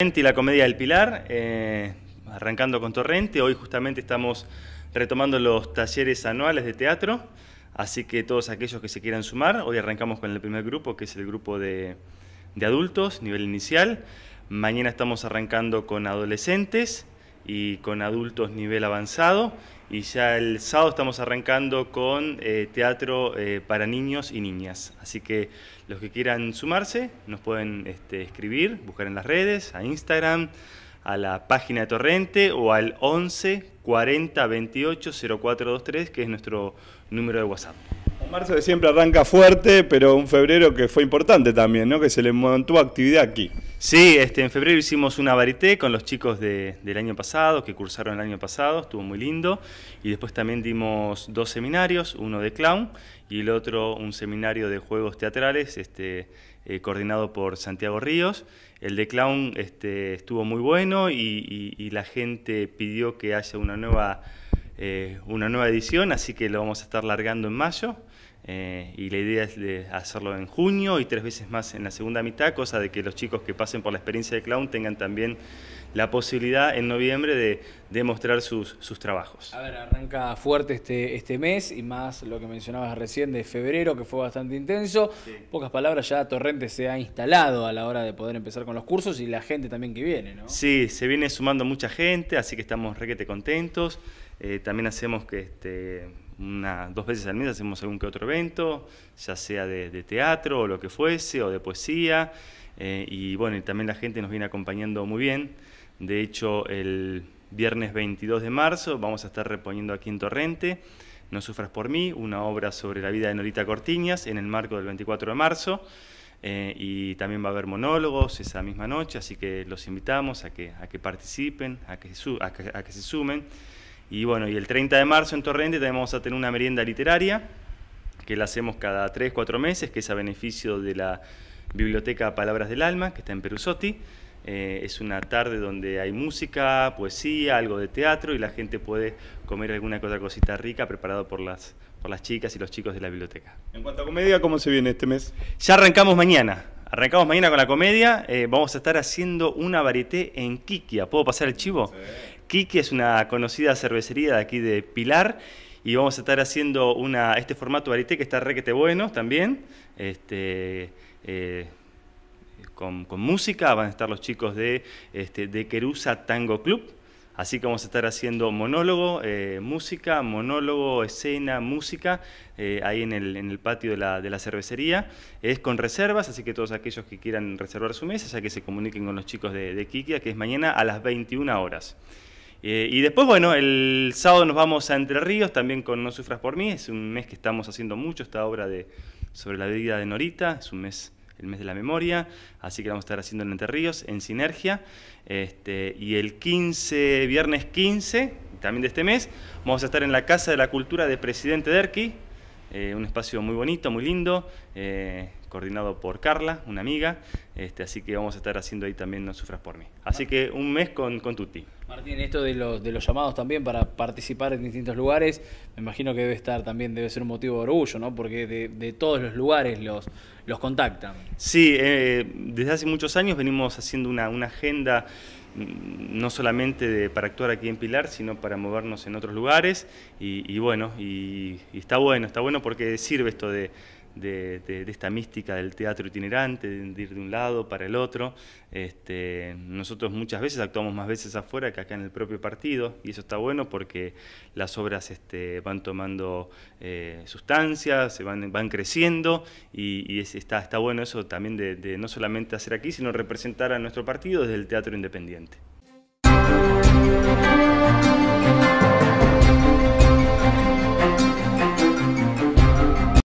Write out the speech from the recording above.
y la comedia del Pilar, eh, arrancando con Torrente. Hoy justamente estamos retomando los talleres anuales de teatro, así que todos aquellos que se quieran sumar, hoy arrancamos con el primer grupo, que es el grupo de adultos, nivel inicial. Mañana estamos arrancando con adolescentes y con adultos nivel avanzado. Y ya el sábado estamos arrancando con eh, teatro eh, para niños y niñas. Así que los que quieran sumarse nos pueden este, escribir, buscar en las redes, a Instagram, a la página de Torrente o al 11 40 28 0423, que es nuestro número de WhatsApp. marzo de siempre arranca fuerte, pero un febrero que fue importante también, ¿no? que se le montó actividad aquí. Sí, este, en febrero hicimos una varité con los chicos del año pasado, que cursaron el año pasado, estuvo muy lindo. Y después también dimos dos seminarios, uno de clown y el otro un seminario de juegos teatrales este, eh, coordinado por Santiago Ríos. El de clown este, estuvo muy bueno y, la gente pidió que haya una nueva, eh, una nueva edición, así que lo vamos a estar largando en mayo. Eh, y la idea es de hacerlo en junio y tres veces más en la segunda mitad, cosa de que los chicos que pasen por la experiencia de clown tengan también la posibilidad en noviembre de, demostrar mostrar sus, trabajos. A ver, arranca fuerte este, este, mes y más lo que mencionabas recién de febrero, que fue bastante intenso. En pocas palabras, ya Torrente se ha instalado a la hora de poder empezar con los cursos y la gente también que viene, ¿no? Sí, se viene sumando mucha gente, así que estamos requete contentos. Eh, también hacemos que este, dos veces al mes hacemos algún que otro evento, ya sea de, teatro o lo que fuese, o de poesía. Eh, y bueno, también la gente nos viene acompañando muy bien. De hecho, el viernes 22 de marzo vamos a estar reponiendo aquí en Torrente No sufras por mí, una obra sobre la vida de Norita Cortiñas en el marco del 24 de marzo. Eh, y también va a haber monólogos esa misma noche, así que los invitamos a que, a que participen, a que, a que se sumen. Y bueno, y el 30 de marzo en Torrente también vamos a tener una merienda literaria, que la hacemos cada 3, 4 meses, que es a beneficio de la Biblioteca Palabras del Alma, que está en Perusotti. Eh, es una tarde donde hay música, poesía, algo de teatro y la gente puede comer alguna cosa otra cosita rica preparada por las, por las chicas y los chicos de la biblioteca. En cuanto a comedia, ¿cómo se viene este mes? Ya arrancamos mañana. Arrancamos mañana con la comedia. Eh, vamos a estar haciendo una varieté en Kikia. ¿Puedo pasar el chivo? Kiki es una conocida cervecería de aquí de Pilar y vamos a estar haciendo este formato Arite que está requete bueno también. Este, eh, con, música, van a estar los chicos este, de, Querusa Tango Club. Así que vamos a estar haciendo monólogo, eh, música, monólogo, escena, música, eh, ahí en el, patio de la, cervecería. Es con reservas, así que todos aquellos que quieran reservar su mesa, ya que se comuniquen con los chicos de, de Kikia, que es mañana a las 21 horas. Eh, y después, bueno, el sábado nos vamos a Entre Ríos, también con No Sufras por mí. Es un mes que estamos haciendo mucho, esta obra de, sobre la vida de Norita. Es un mes el mes de la memoria, así que vamos a estar haciendo en Entre Ríos, en Sinergia. Este, y el 15, viernes 15, también de este mes, vamos a estar en la Casa de la Cultura de Presidente Derqui, eh, un espacio muy bonito, muy lindo. Eh, coordinado por Carla, una amiga, este, así que vamos a estar haciendo ahí también No Sufras por mí. Así que un mes con, con Tuti. Martín, esto de los, de los llamados también para participar en distintos lugares, me imagino que debe estar también, debe ser un motivo de orgullo, ¿no? Porque de, todos los lugares los, los contactan. Sí, eh, desde hace muchos años venimos haciendo una, agenda mm, no solamente para actuar aquí en Pilar, sino para movernos en otros lugares. Y, bueno, y, está bueno, está bueno porque sirve esto de, de, esta mística del teatro itinerante, de, ir de un lado para el otro. Este, nosotros muchas veces actuamos más veces afuera que acá en el propio partido y eso está bueno porque las obras este, van tomando eh, sustancia, se van, creciendo y, está, bueno eso también de no solamente hacer aquí, sino representar a nuestro partido desde el teatro independiente.